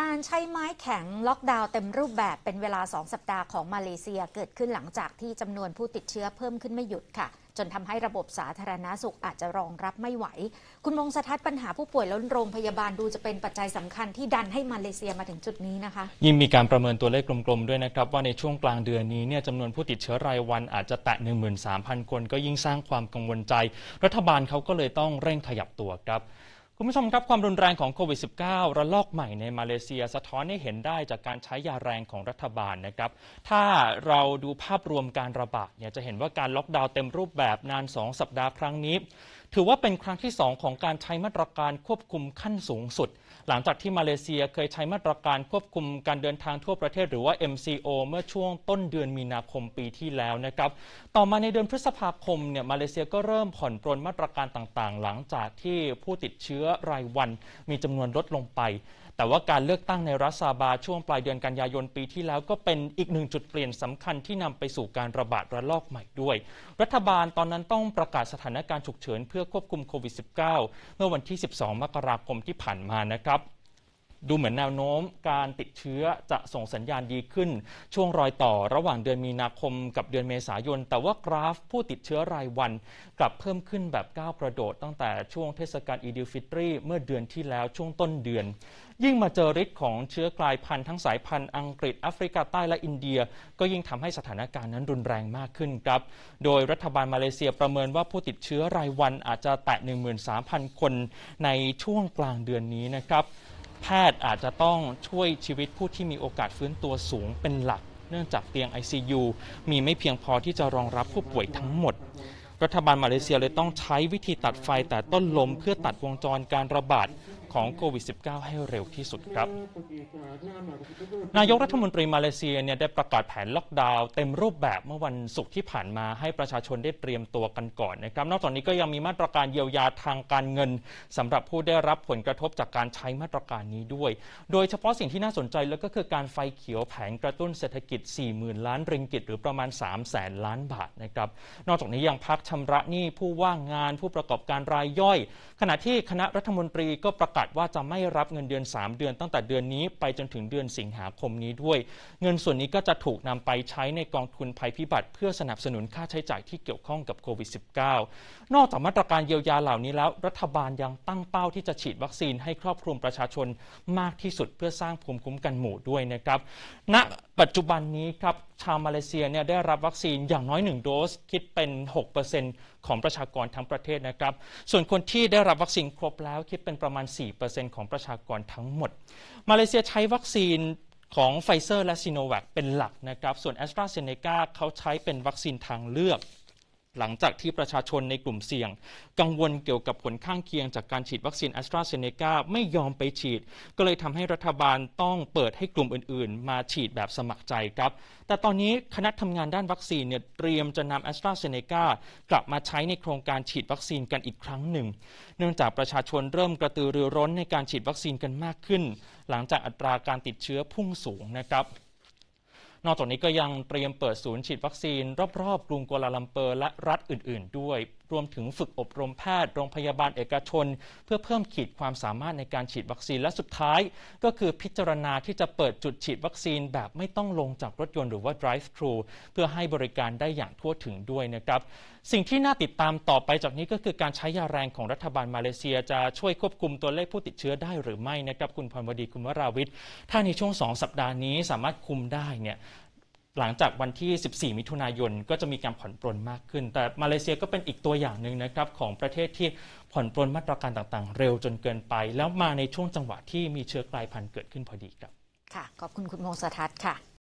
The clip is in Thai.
การใช้ไม้แข็งล็อกดาวน์เต็มรูปแบบเป็นเวลา 2 สัปดาห์ของมาเลเซียเกิดขึ้นหลังจากที่จำนวนผู้ติดเชื้อเพิ่มขึ้นไม่หยุดค่ะ จนทำให้ระบบสาธารณาสุขอาจจะรองรับไม่ไหว คุณมงสทัศน์ปัญหาผู้ป่วยล้นโรงพยาบาลดูจะเป็นปัจจัยสำคัญที่ดันให้มาเลเซียมาถึงจุดนี้นะคะ ยิ่งมีการประเมินตัวเลขกลมๆด้วยนะครับ ว่าในช่วงกลางเดือนนี้เนี่ยจำนวนผู้ติดเชื้อรายวันอาจจะแตะ13,000คนก็ยิ่งสร้างความกังวลใจ รัฐบาลเขาก็เลยต้องเร่งขยับตัวครับคุณผู้ชมครับความรุนแรงของโควิด -19 ระลอกใหม่ในมาเลเซียสะท้อนให้เห็นได้จากการใช้ยาแรงของรัฐบาลนะครับ ถ้าเราดูภาพรวมการระบาดเนี่ยจะเห็นว่าการล็อกดาวน์เต็มรูปแบบนาน 2 สัปดาห์ครั้งนี้ถือว่าเป็นครั้งที่ 2 ของการใช้มาตรการควบคุมขั้นสูงสุด หลังจากที่มาเลเซียเคยใช้มาตรการควบคุมการเดินทางทั่วประเทศหรือว่า MCO เมื่อช่วงต้นเดือนมีนาคมปีที่แล้วนะครับ ต่อมาในเดือนพฤษภาคมเนี่ยมาเลเซียก็เริ่มผ่อนปรนมาตรการต่างๆ หลังจากที่ผู้ติดเชื้อรายวันมีจำนวนลดลงไปแต่ว่าการเลือกตั้งในรัสซาบาช่วงปลายเดือนกันยายนปีที่แล้วก็เป็นอีกหนึ่งจุดเปลี่ยนสำคัญที่นำไปสู่การระบาดระลอกใหม่ด้วย รัฐบาลตอนนั้นต้องประกาศสถานการณ์ฉุกเฉินเพื่อควบคุมโควิด -19 เมื่อวันที่ 12 มกราคมที่ผ่านมานะครับดูเหมือนแนวโน้มการติดเชื้อจะส่งสัญญาณดีขึ้น ช่วงรอยต่อระหว่างเดือนมีนาคมกับเดือนเมษายน แต่ว่ากราฟผู้ติดเชื้อรายวันกลับเพิ่มขึ้นแบบก้าวกระโดด ตั้งแต่ช่วงเทศกาลอีดิลฟิตรีเมื่อเดือนที่แล้วช่วงต้นเดือน ยิ่งมาเจอฤทธิ์ของเชื้อกลายพันธุ์ทั้งสายพันธุ์อังกฤษแอฟริกาใต้และอินเดีย ก็ยิ่งทำให้สถานการณ์นั้นรุนแรงมากขึ้นครับโดยรัฐบาลมาเลเซียประเมินว่าผู้ติดเชื้อรายวันอาจจะแตะ13,000คนในช่วงกลางเดือนนี้นะครับแพทย์อาจจะต้องช่วยชีวิตผู้ที่มีโอกาสฟื้นตัวสูงเป็นหลัก เนื่องจากเตียง ICU มีไม่เพียงพอที่จะรองรับผู้ป่วยทั้งหมด รัฐบาลมาเลเซียเลยต้องใช้วิธีตัดไฟแต่ต้นลมเพื่อตัดวงจรการระบาดของโควิด -19 ให้เร็วที่สุดครับ นายกรัฐมนตรีมาเลเซียเนี่ยได้ประกาศแผนล็อกดาวน์เต็มรูปแบบเมื่อวันศุกร์ที่ผ่านมาให้ประชาชนได้เตรียมตัวกันก่อนนะครับ นอกจากนี้ก็ยังมีมาตรการเยียวยาทางการเงิน สำหรับผู้ได้รับผลกระทบจากการใช้มาตรการนี้ด้วย โดยเฉพาะสิ่งที่น่าสนใจแล้วก็คือการไฟเขียวแผนกระตุ้นเศรษฐกิจ 40,000 ล้านริงกิตหรือประมาณ 3 0 0แสนล้านบาทนะครับ นอกจากนี้ยังพักชำระหนี้ผู้ว่างงานผู้ประกอบการรายย่อย ขณะที่คณะรัฐมนตรีก็ประกาศาว่าจะไม่รับเงินเดือน 3 เดือนตั้งแต่เดือนนี้ไปจนถึงเดือนสิงหาคมนี้ด้วย เงินส่วนนี้ก็จะถูกนำไปใช้ในกองทุนภัยพิบัติ เพื่อสนับสนุนค่าใช้จ่ายที่เกี่ยวข้องกับโควิด -19 นอกจากมาตรการเยียวยาเหล่านี้แล้ว รัฐบาลยังตั้งเป้าที่จะฉีดวัคซีนให้ครอบคลุมประชาชนมากที่สุดเพื่อสร้างภูมิคุ้มกันหมู่ด้วยนะครับณนะปัจจุบันนี้ครับชาวมาเลเซียเนี่ยได้รับวัคซีนอย่างน้อย1โดสคิดเป็น 6%ของประชากรทั้งประเทศนะครับ ส่วนคนที่ได้รับวัคซีนครบแล้วคิดเป็นประมาณ 4%ของประชากรทั้งหมด มาเลเซียใช้วัคซีนของไฟเซอร์และซีโนแวคเป็นหลักนะครับส่วนแอสตราเซเนกาเขาใช้เป็นวัคซีนทางเลือกหลังจากที่ประชาชนในกลุ่มเสี่ยง กังวลเกี่ยวกับผลข้างเคียงจากการฉีดวัคซีนแอสตราเซเนกาไม่ยอมไปฉีด ก็เลยทำให้รัฐบาลต้องเปิดให้กลุ่มอื่น ๆ มาฉีดแบบสมัครใจครับ แต่ตอนนี้คณะทำงานด้านวัคซีนเนี่ยเตรียมจะนำแอสตราเซเนกากลับมาใช้ในโครงการฉีดวัคซีนกันอีกครั้งหนึ่ง เนื่องจากประชาชนเริ่มกระตือรือร้นในการฉีดวัคซีนกันมากขึ้น หลังจากอัตราการติดเชื้อพุ่งสูงนะครับนอกจากนี้ก็ยังเตรียมเปิดศูนย์ฉีดวัคซีน รอบๆกรุงกัวลาลัมเปอร์และรัฐอื่นๆด้วย รวมถึงฝึกอบรมแพทย์โรงพยาบาลเอกชน เพื่อเพิ่มขีดความสามารถในการฉีดวัคซีนและสุดท้ายก็คือพิจารณาที่จะเปิดจุดฉีดวัคซีนแบบไม่ต้องลงจากรถยนต์หรือว่า drive thru เพื่อให้บริการได้อย่างทั่วถึงด้วยนะครับ สิ่งที่น่าติดตามต่อไปจากนี้ก็คือการใช้ยาแรงของรัฐบาลมาเลเซีย จะช่วยควบคุมตัวเลขผู้ติดเชื้อได้หรือไม่นะครับคุณพรวดีคุณวราวิทย์ถ้าในช่วงสองสัปดาห์นี้สามารถคุมได้เนี่ยหลังจากวันที่ 14 มิถุนายนก็จะมีการผ่อนปรนมากขึ้น แต่มาเลเซียก็เป็นอีกตัวอย่างหนึ่งนะครับของประเทศที่ผ่อนปรนมาตรการต่างๆเร็วจนเกินไป แล้วมาในช่วงจังหวะที่มีเชื้อกลายพันธุ์เกิดขึ้นพอดีครับ ค่ะ ขอบคุณคุณมงสทัศน์ค่ะ